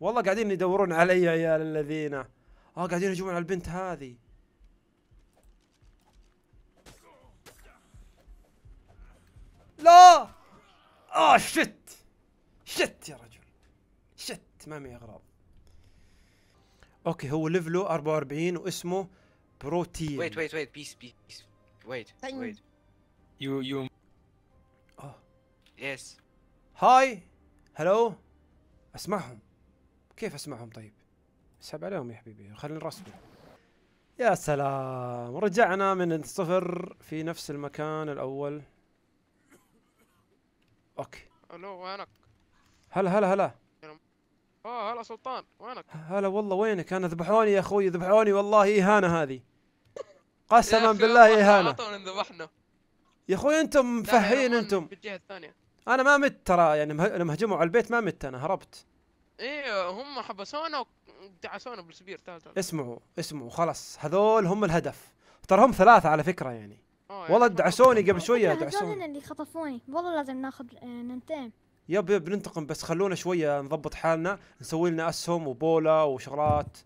والله قاعدين يدورون علي يا الذين اه قاعدين يجون على البنت هذه لا اه شت شت يا رجل شت ما معي اغراض اوكي هو ليفله 44 واسمه بروتين ويت ويت ويت بيس بيس ويت ويت يو يو اه يس هاي هلو اسمعهم كيف اسمعهم طيب اسحب عليهم يا حبيبي خلينا نرسمه يا سلام رجعنا من الصفر في نفس المكان الاول اوكي الو وينك هلا هلا هلا اه هلا سلطان وينك هلا والله وينك انا ذبحوني يا اخوي ذبحوني والله اهانه إيه هذه قسما بالله اهانه إيه ذبحنا يا اخوي انتم مفهين انتم بالجهه الثانيه انا ما مت ترى يعني لما هجموا على البيت ما مت انا هربت ايه هم حبسونا ودعسونا بالسبير تعال تعال اسمعوا اسمعوا خلاص هذول هم الهدف ترى هم ثلاثة على فكرة يعني, آه، يعني والله دعسوني قبل شوية دعسوني هذول اللي خطفوني والله لازم ناخذ آه، ننتقم يب يب ننتقم بس خلونا شوية نضبط حالنا نسوي لنا اسهم وبولا وشغلات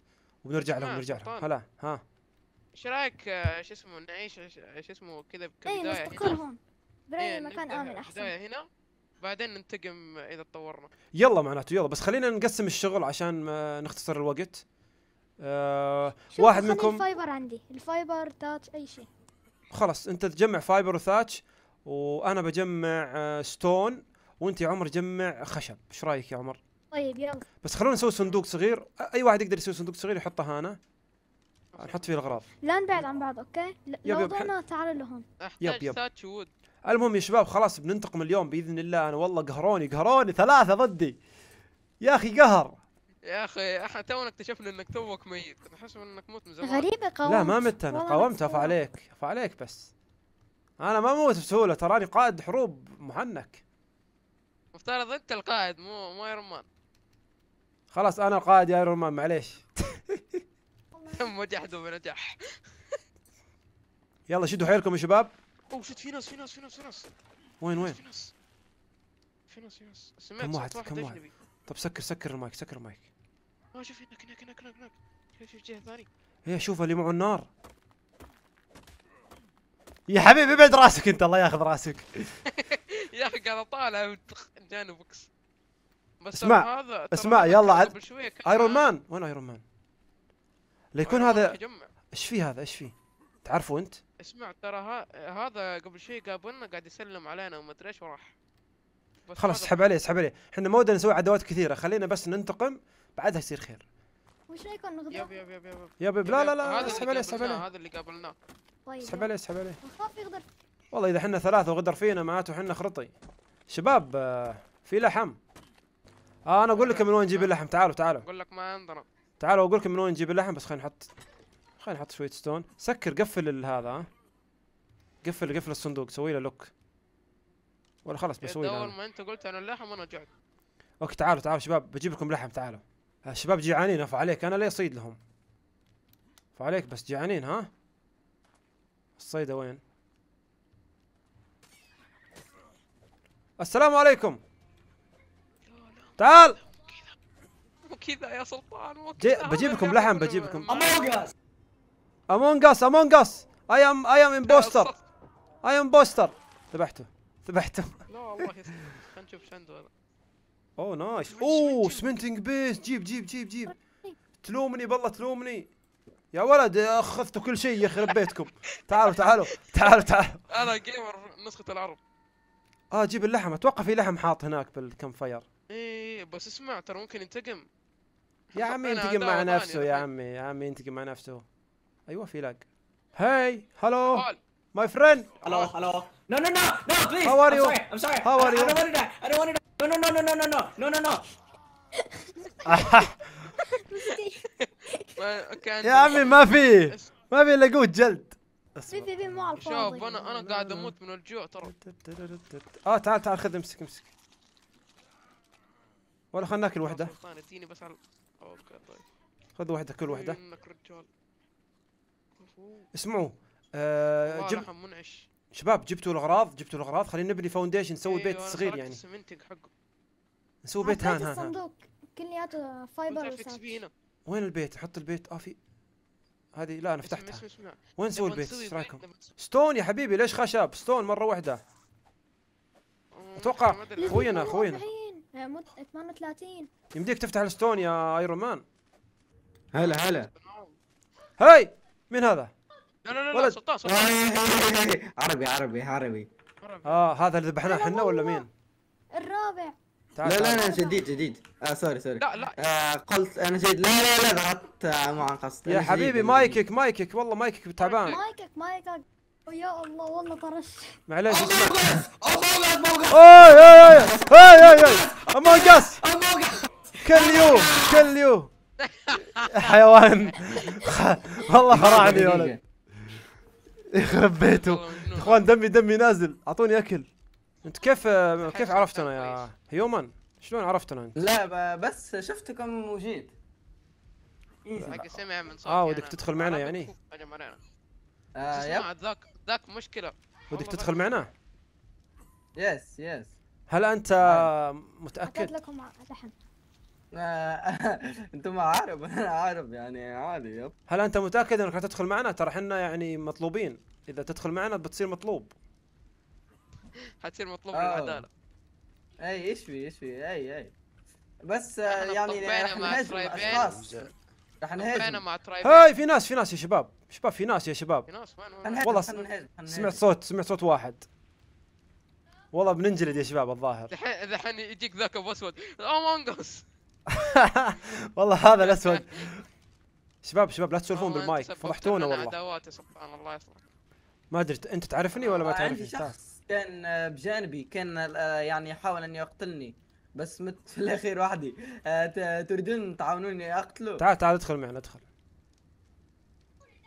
وبنرجع لهم آه، نرجع لهم طيب. هلا ها ايش رايك شو اسمه نعيش شو اسمه كذا إيه، كبداية ايه نستقر هون برايي مكان امن احسن هنا بعدين ننتقم اذا تطورنا يلا معناته يلا بس خلينا نقسم الشغل عشان ما نختصر الوقت آه واحد منكم الفايبر عندي الفايبر تاتش اي شيء خلاص انت تجمع فايبر وثاتش وانا بجمع آه ستون وانت يا عمر جمع خشب ايش رايك يا عمر طيب يلا بس خلونا نسوي صندوق صغير اي واحد يقدر يسوي صندوق صغير يحطه هنا نحط فيه الاغراض لا نبعد عن بعض اوكي لو يب ضلنا تعالوا لهون احتاج يب يب. ثاتش وود المهم يا شباب خلاص بننتقم اليوم باذن الله انا والله قهروني قهروني ثلاثه ضدي يا اخي قهر يا اخي احنا تونا اكتشفنا انك توك ميت كنت احس انك موت من زمان غريبه قاومت لا ما مت انا قاومت عليك عفا عليك بس انا ما موت بسهوله تراني قائد حروب محنك مفترض انت القائد مو مو ايرون مان خلاص انا القائد يا ايرون مان معليش تم وجحته بنجاح يلا شدوا حيلكم يا شباب اوه شت في ناس في ناس في ناس في ناس وين وين؟ في ناس في ناس في ناس سمعت كم واحد كم واحد طب سكر سكر المايك سكر المايك ما آه، شوف هناك هناك هناك هناك هناك شوف شوف جهه ثانيه هي إيه، شوف اللي معه النار يا حبيبي ابعد راسك انت الله ياخذ راسك يا اخي قاعد اطالع جاني بوكس بس اسمع هذا اسمع يلا عاد ايرون مان آه. وين ايرون مان؟ ليكون هذا ايش في هذا ايش في؟ تعرفه انت؟ اسمع ترى هذا قبل شوي قابلنا قاعد يسلم علينا وما ادري ايش وراح خلاص اسحب عليه اسحب عليه احنا ما ودنا نسوي عداوات كثيره خلينا بس ننتقم بعدها يصير خير وش رايكم نغدر؟ يب يب يب يب يب لا لا لا اسحب عليه اسحب عليه هذا اللي قابلناه طيب اسحب عليه اسحب عليه نخاف يغدر والله اذا احنا ثلاثه وغدر فينا معناته احنا خرطي شباب آه، في لحم آه انا اقول لكم من وين نجيب اللحم تعالوا تعالوا اقول لك ما انضرب تعالوا اقول لكم من وين نجيب اللحم بس خلينا نحط خلينا نحط شويه ستون سكر قفل هذا قفل قفل الصندوق سوي له لوك ولا خلاص بسوي له اول ما انت قلت انا اللحم انا جعت اوكي تعالوا تعالوا شباب بجيب لكم لحم تعالوا الشباب جيعانين اف عليك انا لا اصيد لهم عليك بس جيعانين ها الصيدة وين السلام عليكم تعال مو كذا يا سلطان مو كذا بجيب لكم لحم بجيب لكم امونج اس امونج اس اي ام اي ام امبوستر اي ام امبوستر ذبحته ذبحته لا والله خلينا نشوف ايش عنده اوه نايس اوه سمنتنج بيس جيب جيب جيب جيب تلومني بالله تلومني يا ولد اخذتوا كل شيء يخرب بيتكم تعالوا تعالوا تعالوا تعالوا انا جيمر نسخه العرب اه جيب اللحم اتوقع في لحم حاط هناك بالكم فاير ايه بس اسمع ترى ممكن ينتقم يا عمي ينتقم مع نفسه يا عمي يا عمي ينتقم مع نفسه ايوه في لاج هاي هلو ماي فريند هلو هلو نو نو نو نو بليز هاو ار يو ام سوري هاو ار يو اي دونت نو نو نو نو نو نو نو نو نو يا عمي ما في ما في الا قوه جلد مو على الفاضي شوف انا انا قاعد اموت من الجوع ترى اه تعال تعال خذ امسك امسك ولا خلنا ناكل وحده بس على اوكي طيب خذ وحده كل وحده اسمعوا آه جب... منعش شباب جبتوا الاغراض جبتوا الاغراض خلينا نبني فاونديشن إيه، يعني. نسوي بيت صغير يعني نسوي بيت هان هان الصندوق فايبر وين البيت حط البيت اه في هذه لا انا فتحتها وين نسوي البيت ايش رايكم ستون يا حبيبي ليش خشب ستون مره واحده أمم، اتوقع خوينا خوينا 38 يمديك تفتح الستون يا ايرون مان هلا هلا هاي مين هذا؟ لا لا لا, لا عربي عربي عربي اه هذا اللي ذبحناه احنا ولا مين؟ الرابع لا لا لا جديد جديد آه سوري سوري لا لا آه قلت انا جديد لا لا لا غلطت آه ما عن قصد يا حبيبي مايكك مايكك والله مايكك تعبان مايكك مايكك يا الله والله طرش معليش اوه اوه اوه اوه اوه اوه امونج اس كل يوم كل يوم حيوان والله خراعني يا ولد يخرب بيته اخوان دمي دمي نازل اعطوني اكل انت كيف كيف عرفتنا يا هيومن شلون عرفتنا انت لا بس شفتكم وجيت حق سمع من صوتي اه ودك تدخل معنا يعني؟ آه يب ذاك ذاك مشكله ودك تدخل معنا؟ يس يس هل انت متاكد؟ لكم لحم آه، انتم عارف انا عارف يعني عادي يب هل انت متاكد انك تدخل معنا ترى احنا يعني مطلوبين اذا تدخل معنا بتصير مطلوب حتصير مطلوب آه. للعداله اي ايش في ايش في اي اي بس يعني رح نهزم اشخاص رح نهزم هاي في ناس في ناس يا شباب شباب في ناس يا شباب في ناس وين والله سمعت صوت سمعت صوت واحد والله بننجلد يا شباب الظاهر الحين الحين يجيك ذاك ابو اسود امونج اس والله هذا الاسود شباب شباب لا تسولفون بالمايك فضحتونا والله سبحان الله ما ادري انت تعرفني ولا ما تعرفني؟ عندي شخص كان بجانبي كان آه، يعني يحاول ان يقتلني بس مت في الاخير وحدي آه، تريدون تعاونوني اقتله؟ تعال تعال ادخل معنا ادخل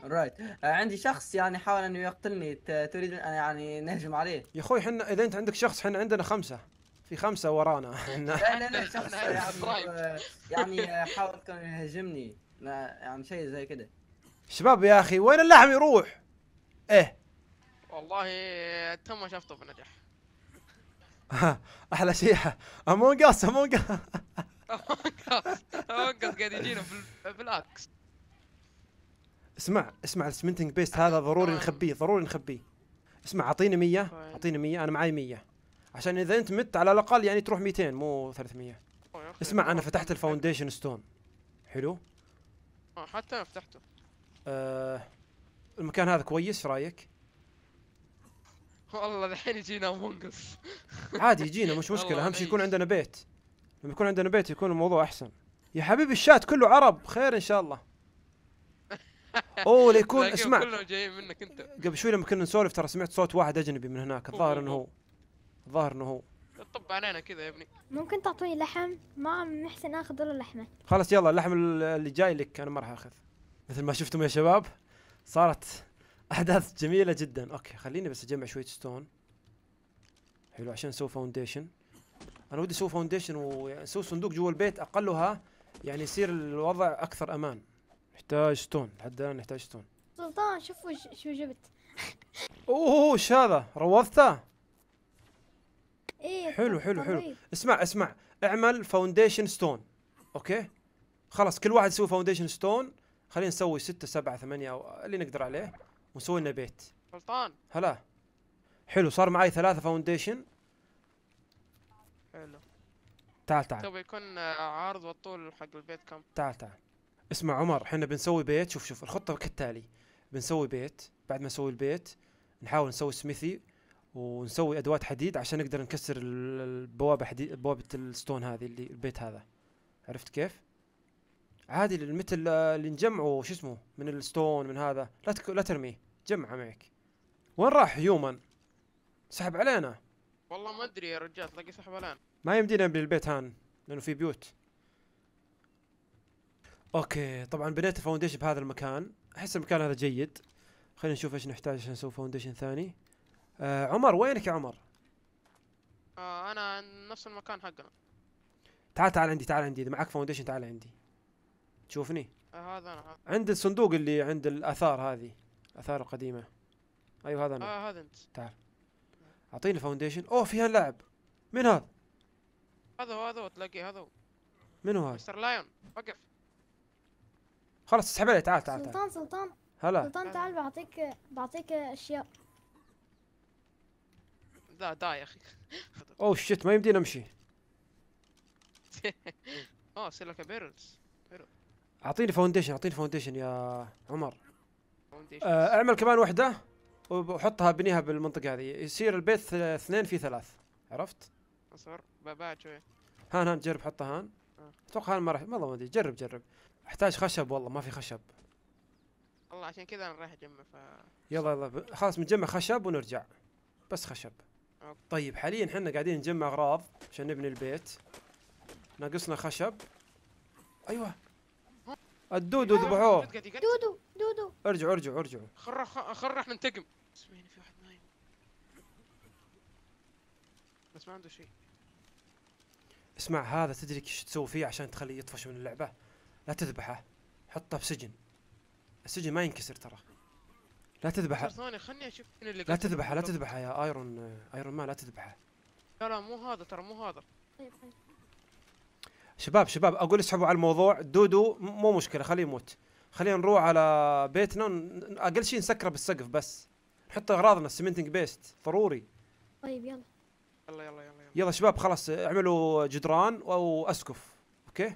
رايت آه، عندي شخص يعني حاول انه يقتلني تريد يعني نهجم عليه يا اخوي احنا اذا انت عندك شخص احنا عندنا خمسه في خمسه ورانا احنا طيب. يعني حاول كان يهاجمني يعني شيء زي كده شباب يا اخي وين اللحم يروح؟ ايه والله تم شفته في نجاح احلى شيء امونج اس امونج امونج اس قاعد يجينا بالاكس اسمع اسمع السمنتنج بيست هذا ضروري طيب. نخبيه ضروري نخبيه اسمع اعطيني 100 طيب. اعطيني 100 انا معي 100 عشان اذا انت مت على الاقل يعني تروح 200 مو 300 اسمع انا فتحت الفاونديشن ستون حلو اه حتى انا فتحته آه المكان هذا كويس رايك والله الحين يجينا امونجس عادي يجينا مش مشكله اهم شيء يكون عندنا بيت لما يكون عندنا بيت يكون الموضوع احسن يا حبيبي الشات كله عرب خير ان شاء الله اوه ليكون اسمع كلهم جايين منك انت قبل شوي لما كنا نسولف ترى سمعت صوت واحد اجنبي من هناك الظاهر انه هو ظاهر انه هو طب علينا كذا يا ابني ممكن تعطوني لحم ما عم محسن اخذ ولا لحمه خلاص يلا اللحم اللي جاي لك انا ما راح اخذ مثل ما شفتم يا شباب صارت احداث جميله جدا اوكي خليني بس اجمع شويه ستون حلو عشان اسوي فاونديشن انا ودي اسوي فاونديشن واسوي يعني صندوق جوا البيت اقلها يعني يصير الوضع اكثر امان نحتاج ستون لحد الان نحتاج ستون سلطان شوفوا شو جبت اوه ايش هذا روضته ايه حلو حلو حلو اسمع اسمع اعمل فاونديشن ستون اوكي خلاص كل واحد يسوي فاونديشن ستون خلينا نسوي ستة سبعة ثمانية أو اللي نقدر عليه ونسوي لنا بيت سلطان هلا حلو صار معي ثلاثة فاونديشن حلو تعال تعال تبي يكون عارض والطول حق البيت كم تعال تعال اسمع عمر احنا بنسوي بيت شوف شوف الخطة كالتالي بنسوي بيت بعد ما نسوي البيت نحاول نسوي سميثي ونسوي ادوات حديد عشان نقدر نكسر البوابه حديد بوابه الستون هذه اللي البيت هذا عرفت كيف؟ عادي المثل آه، اللي نجمعه شو اسمه من الستون من هذا لا تك... لا ترميه جمعه معك وين راح هيومن؟ سحب علينا والله ما ادري يا رجال تلاقي سحب علينا ما يمدينا بالبيت هان لانه في بيوت اوكي طبعا بنيت الفاونديشن بهذا المكان احس المكان هذا جيد خلينا نشوف ايش نحتاج عشان نسوي فاونديشن ثاني آه عمر وينك يا عمر؟ آه انا نفس المكان حقنا تعال تعال عندي تعال عندي اذا معك فاونديشن تعال عندي تشوفني؟ آه هذا انا عند الصندوق اللي عند الاثار هذه اثار القديمه ايوه هذا انا اه هذا انت تعال اعطيني فاونديشن اوه فيها لاعب مين هذا؟ هذا هو هذا هو تلاقي هذا هو من هو هذا؟ مستر لايون وقف خلاص اسحب عليه تعال تعال سلطان تعال. سلطان هلا سلطان تعال بعطيك بعطيك اشياء ذا دا يا اخي اوه شيت ما يمدينا امشي اوه يصير لك بيرلز اعطيني فاونديشن اعطيني فاونديشن يا عمر آه، اعمل كمان وحده وحطها بنيها بالمنطقه هذه يصير البيت اثنين في ثلاث عرفت؟ اصغر بعد شويه هان هان جرب حطها هان آه. اتوقع هان ما راح والله ما ادري جرب جرب احتاج خشب والله ما في خشب والله عشان كذا انا رايح اجمع ف يلا يلا خلاص بنجمع خشب ونرجع بس خشب طيب حاليا احنا قاعدين نجمع اغراض عشان نبني البيت ناقصنا خشب ايوه الدودو ذبحوه دودو دودو ارجعوا ارجعوا ارجعوا خر خر ننتقم اسمعني في واحد نايم بس ما عنده شيء اسمع هذا تدري ايش تسوي فيه عشان تخليه يطفش من اللعبه لا تذبحه حطه بسجن السجن ما ينكسر ترى لا تذبحه ثانية خلني اشوف مين اللي لا تذبحه لا تذبحه يا ايرون ايرون ما لا تذبحه لا لا مو هذا ترى مو هذا طيب طيب شباب شباب اقول اسحبوا على الموضوع دودو مو مشكله خليه يموت خلينا نروح على بيتنا اقل شيء نسكره بالسقف بس نحط اغراضنا سمنتنج بيست ضروري طيب يلا يلا يلا يلا يلا شباب خلاص اعملوا جدران واسقف اوكي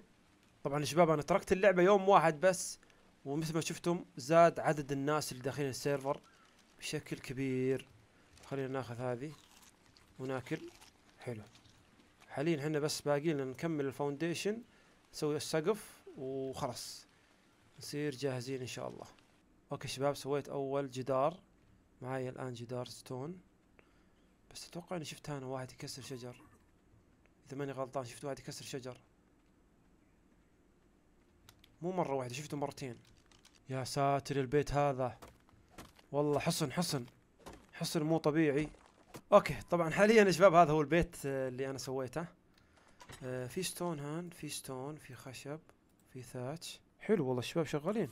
طبعا يا شباب انا تركت اللعبه يوم واحد بس ومثل ما شفتم زاد عدد الناس اللي داخلين السيرفر بشكل كبير خلينا ناخذ هذه وناكل حلو حاليا احنا بس باقي لنا نكمل الفاونديشن نسوي السقف وخلاص نصير جاهزين ان شاء الله اوكي شباب سويت اول جدار معايا الان جدار ستون بس اتوقع اني شفت انا واحد يكسر شجر اذا ماني غلطان شفت واحد يكسر شجر مو مرة واحدة شفته مرتين يا ساتر البيت هذا والله حصن حصن حصن مو طبيعي اوكي طبعا حاليا يا شباب هذا هو البيت آه، اللي انا سويته آه في ستون هان في ستون في خشب في ثاتش حلو والله الشباب شغالين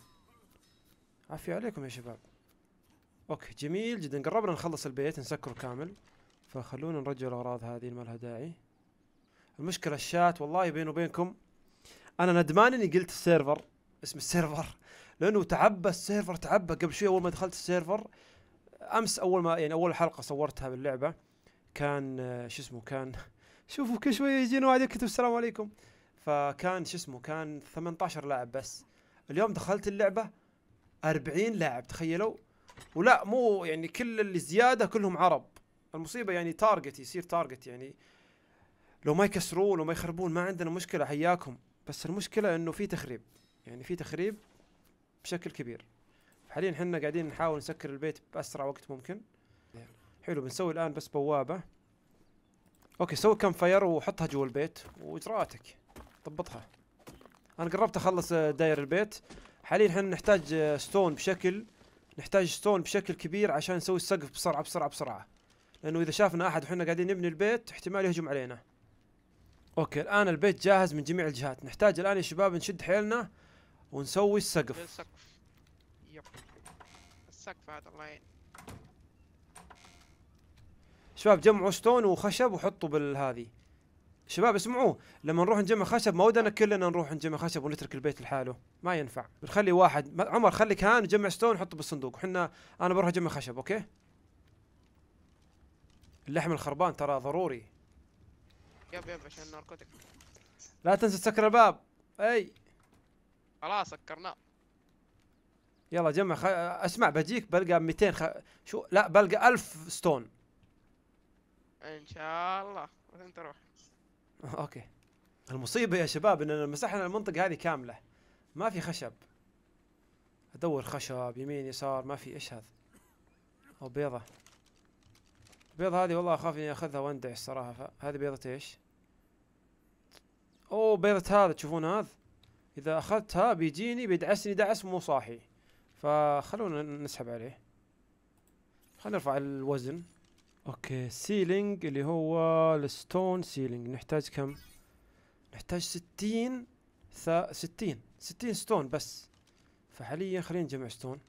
عافية عليكم يا شباب اوكي جميل جدا قربنا نخلص البيت نسكره كامل فخلونا نرجع الاغراض هذه ما لها داعي المشكلة الشات والله بيني وبينكم انا ندمان اني قلت السيرفر اسم السيرفر لانه تعبى السيرفر تعبى قبل شوي اول ما دخلت السيرفر امس اول ما يعني اول حلقه صورتها باللعبه كان شو اسمه كان شوفوا كل شويه يجينا واحد يكتب السلام عليكم فكان شو اسمه كان 18 لاعب بس اليوم دخلت اللعبه 40 لاعب تخيلوا ولا مو يعني كل اللي زياده كلهم عرب المصيبه يعني تارجت يصير تارجت يعني لو ما يكسرون وما يخربون ما عندنا مشكله حياكم بس المشكله انه في تخريب يعني في تخريب بشكل كبير حاليا احنا قاعدين نحاول نسكر البيت باسرع وقت ممكن حلو بنسوي الان بس بوابه اوكي سوي كم فاير وحطها جوا البيت واجراءاتك ضبطها انا قربت اخلص آه، داير البيت حاليا احنا نحتاج ستون آه، بشكل نحتاج ستون بشكل كبير عشان نسوي السقف بسرعه بسرعه بسرعه لانه اذا شافنا احد وحنا قاعدين نبني البيت احتمال يهجم علينا اوكي الان البيت جاهز من جميع الجهات نحتاج الان يا شباب نشد حيلنا ونسوي السقف السقف يب السقف هذا الله يعين شباب جمعوا ستون وخشب وحطوا بالهذي شباب اسمعوه لما نروح نجمع خشب ما ودنا كلنا نروح نجمع خشب ونترك البيت لحاله ما ينفع بنخلي واحد عمر خلي كهان وجمع ستون وحطه بالصندوق وحنا انا بروح اجمع خشب اوكي اللحم الخربان ترى ضروري يب يب عشان ناركوتك لا تنسى تسكر الباب اي خلاص سكرناه يلا جمع خ... اسمع بجيك بلقى 200 خ... شو لا بلقى 1000 ستون ان شاء الله وين تروح اوكي المصيبة يا شباب اننا مسحنا المنطقة هذه كاملة ما في خشب ادور خشب يمين يسار ما في ايش هذا او بيضة البيضة هذه والله اخاف اني اخذها واندعش صراحة فهذه بيضة ايش؟ اوه بيضة هذا تشوفون هذا؟ اذا اخذتها بيجيني بيدعسني دعس مو صاحي فخلونا نسحب عليه خلينا نرفع الوزن اوكي سيلينج اللي هو الستون سيلينج نحتاج كم؟ نحتاج ستين ثا ستين ستين ستون بس فحاليا خلينا نجمع ستون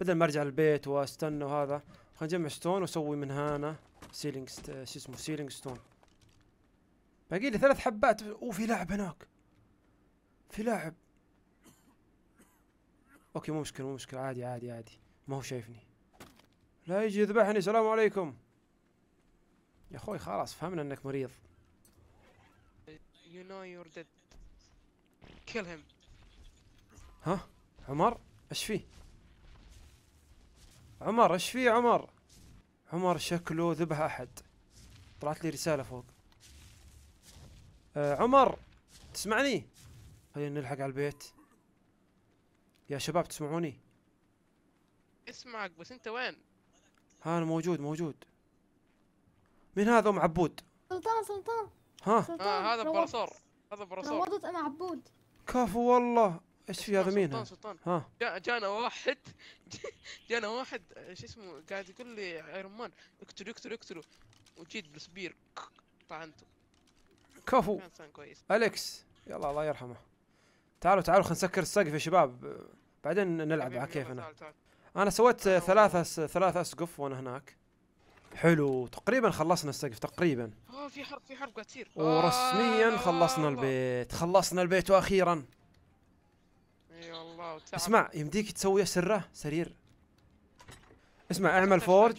بدل ما ارجع البيت واستنى وهذا خلينا نجمع ستون واسوي من هنا سيلينج ست... آه، شو اسمه سيلينج ستون باقي لي ثلاث حبات اوه في لاعب هناك في لاعب اوكي مو مشكله مو مشكله عادي عادي عادي ما هو شايفني لا يجي يذبحني السلام عليكم يا اخوي خلاص فهمنا انك مريض you know you're dead kill him ها عمر ايش فيه عمر ايش في عمر عمر شكله ذبح احد طلعت لي رساله فوق آه عمر تسمعني خلينا نلحق على البيت يا شباب تسمعوني اسمعك بس انت وين ها انا موجود موجود مين هذا ام عبود سلطان سلطان ها سلطان. آه هذا برسور هذا برسور روضت انا عبود كفو والله ايش في هذا مين؟ سلطان سلطان ها جا جانا واحد جانا واحد شو اسمه قاعد يقول لي ايرون مان اقتلوا اقتلوا اقتلوا وجيت بالسبير طعنته كفو كويس اليكس يلا الله يرحمه تعالوا تعالوا خلينا نسكر السقف يا شباب بعدين نلعب على كيفنا انا سويت ثلاثة ثلاثة اسقف وانا هناك حلو تقريبا خلصنا السقف تقريبا اه في حرب في حرب قاعد تصير ورسميا آه، خلصنا البيت خلصنا البيت واخيرا اسمع يمديك تسوي سره سرير اسمع اعمل فورج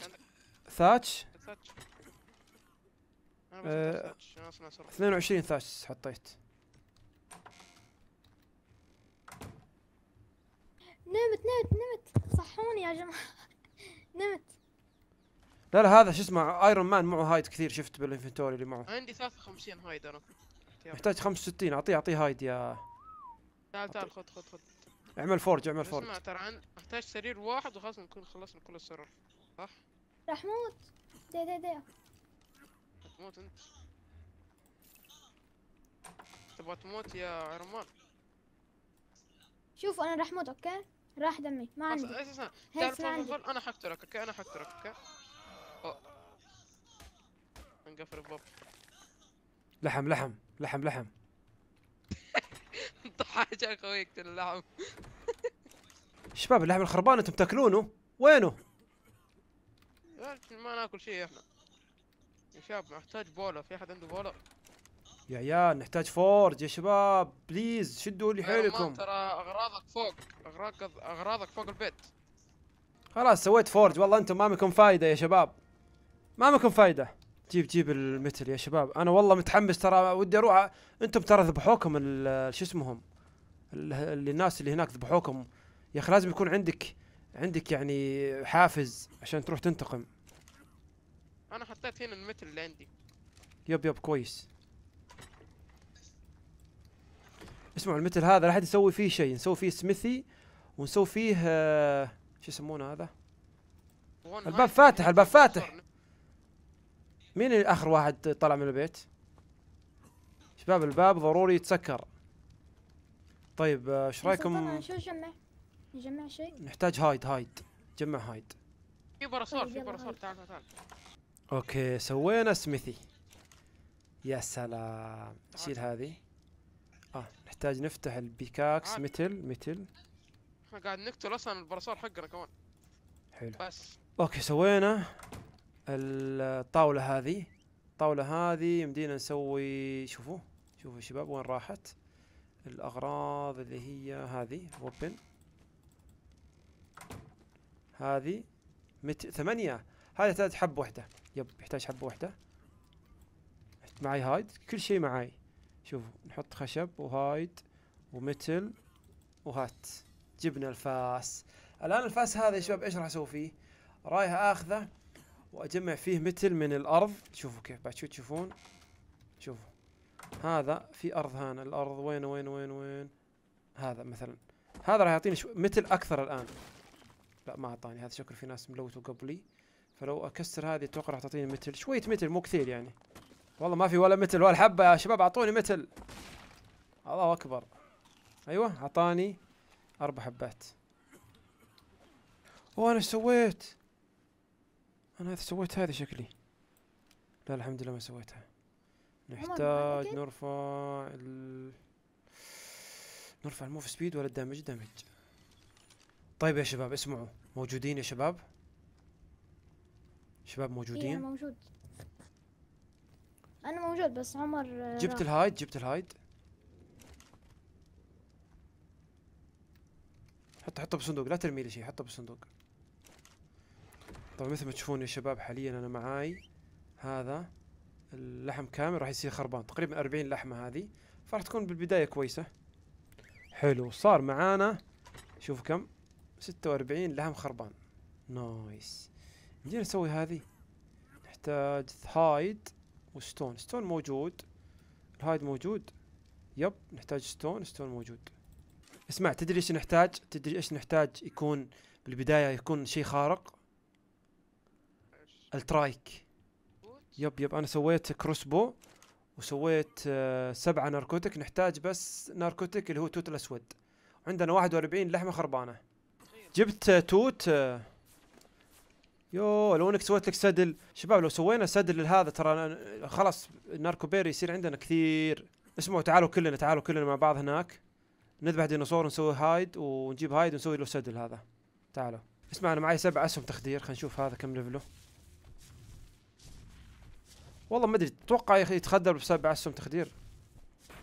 ثاتش أه 22 ثاتش حطيت نمت نمت نمت صحوني يا جماعة نمت لا لا هذا شو اسمه ايرون مان معه هايد كثير شفت بالانفنتوري اللي معه عندي 53 هايد انا محتاج 65 اعطيه اعطيه هايد يا تعال تعال خذ خذ خذ اعمل فورج اعمل فورج اسمع ترى عن... احتاج سرير واحد وخلاص نكون خلصنا كل السرر صح؟ راح موت دي دي دي تموت انت تبغى تموت يا عرمان شوف انا راح موت اوكي راح دمي ما عندي إيه، اسمع تعرف انا حقتلك اوكي انا حقتلك اوكي نقفل الباب لحم لحم لحم لحم ضحى حاجه اخوي يقتل اللحم شباب اللحم الخربان انتم تاكلونه وينه؟ ما ناكل شيء احنا يا شباب محتاج بولا في احد عنده بولا يا عيال نحتاج فورج يا شباب بليز شدوا لي حيلكم ترى اغراضك فوق اغراضك اغراضك فوق البيت خلاص سويت فورج والله انتم ما منكم فايده يا شباب ما منكم فايده جيب جيب المثل يا شباب انا والله متحمس ترى ودي اروح انتم ترى ذبحوكم شو اسمهم الناس اللي هناك ذبحوكم يا اخي لازم يكون عندك عندك يعني حافز عشان تروح تنتقم انا حطيت هنا المتل اللي عندي يب يب كويس اسمعوا المتل هذا لا احد يسوي فيه شيء نسوي فيه سميثي ونسوي فيه آه شو يسمونه هذا الباب فاتح الباب فاتح مين اخر واحد طلع من البيت شباب الباب ضروري يتسكر طيب ايش رايكم شو جمعت نجمع شيء نحتاج هايد هايد جمع هايد في باراسول في باراسول طيب، تعال تعال اوكي سوينا سميثي يا سلام شيل هذه اه نحتاج نفتح البيكاكس متل متل احنا قاعد نقتل اصلا البراسول حقنا كمان حلو بس اوكي سوينا الطاولة هذه الطاولة هذه يمدينا نسوي شوفوا شوفوا شباب وين راحت الأغراض اللي هي هذه ووبن هذه مت... ثمانية هذا ثلاث حب وحدة يب يحتاج حبة وحدة معي هايد كل شيء معي شوفوا نحط خشب وهايد ومتل وهات جبنا الفاس الآن الفاس هذا يا شباب ايش راح اسوي فيه رايح اخذه واجمع فيه متل من الارض شوفوا كيف بعد شو تشوفون شوفوا هذا في ارض هنا الارض وين وين وين وين هذا مثلا هذا راح يعطيني شو... متل اكثر الان لا ما اعطاني هذا شكله في ناس ملوتوا قبلي فلو اكسر هذه اتوقع راح تعطيني متل شويه متل مو كثير يعني والله ما في ولا متل ولا حبه يا شباب اعطوني متل الله اكبر ايوه اعطاني اربع حبات وانا ايش سويت انا سويت هذه شكلي لا الحمد لله ما سويتها نحتاج نرفع ال... نرفع الموف سبيد ولا الدمج دمج طيب يا شباب اسمعوا موجودين يا شباب شباب إيه، موجودين انا موجود انا موجود بس عمر آه، جبت الهايد جبت الهايد حط حطه بالصندوق لا ترمي لي شيء حطه بالصندوق طبعا مثل ما تشوفون يا شباب حاليا انا معاي هذا اللحم كامل راح يصير خربان تقريبا 40 لحمه هذه فراح تكون بالبدايه كويسه حلو صار معانا شوف كم ستة وأربعين لحم خربان نايس نجي نسوي هذه نحتاج هايد وستون ستون موجود الهايد موجود يب نحتاج ستون ستون موجود اسمع تدري ايش نحتاج تدري ايش نحتاج يكون بالبداية يكون شيء خارق الترايك يب يب انا سويت كروسبو وسويت آه، سبعة ناركوتك نحتاج بس ناركوتك اللي هو توت الاسود عندنا واحد واربعين لحمة خربانة جبت توت يو لو انك سويت لك سدل شباب لو سوينا سدل لهذا ترى خلاص ناركو بيري يصير عندنا كثير اسمعوا تعالوا كلنا تعالوا كلنا مع بعض هناك نذبح ديناصور ونسوي هايد ونجيب هايد ونسوي له سدل هذا تعالوا اسمع انا معي سبع اسهم تخدير خلينا نشوف هذا كم ليفله والله ما ادري اتوقع يتخدر بسبع اسهم تخدير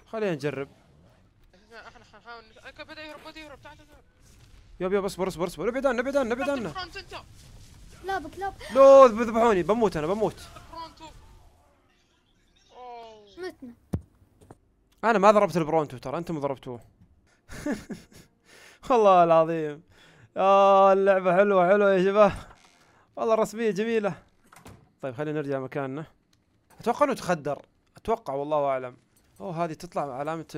خلينا نجرب احنا حنحاول بدا يهرب بدا يهرب تعال تعال يب يب اصبر اصبر اصبر ابعد عنا ابعد عنا ابعد عنا لابك لاب لو ذبحوني بموت انا بموت متنا انا ما ضربت البرونتو ترى انتم ضربتوه والله العظيم اه اللعبة حلوة حلوة يا شباب والله الرسمية جميلة طيب خلينا نرجع مكاننا اتوقع انه تخدر اتوقع والله اعلم اوه هذه تطلع علامة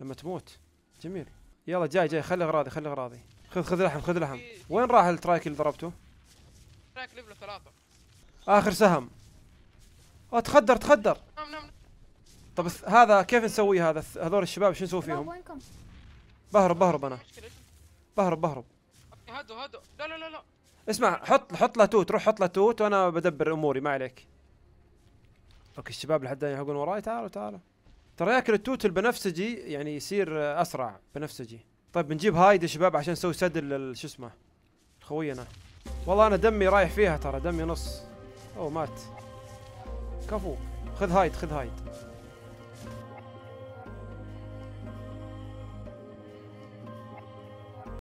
لما تموت جميل يلا جاي جاي خلي اغراضي خلي اغراضي خذ خذ لحم خذ لحم وين راح الترايك اللي ضربته؟ ترايك ليفل ثلاثة اخر سهم اه تخدر تخدر نعم نعم, نعم. طب هذا كيف نسوي هذا هذول الشباب شو نسوي فيهم؟ بهرب بهرب انا بهرب بهرب هدو هدو لا لا لا لا اسمع حط حط له توت روح حط له توت وانا بدبر اموري ما عليك اوكي الشباب لحد يحقون وراي تعالوا تعالوا ترى ياكل التوت البنفسجي يعني يصير اسرع بنفسجي طيب بنجيب هايد يا شباب عشان نسوي سدل شو اسمه خوينا والله انا دمي رايح فيها ترى دمي نص اوه مات كفو خذ هايد خذ هايد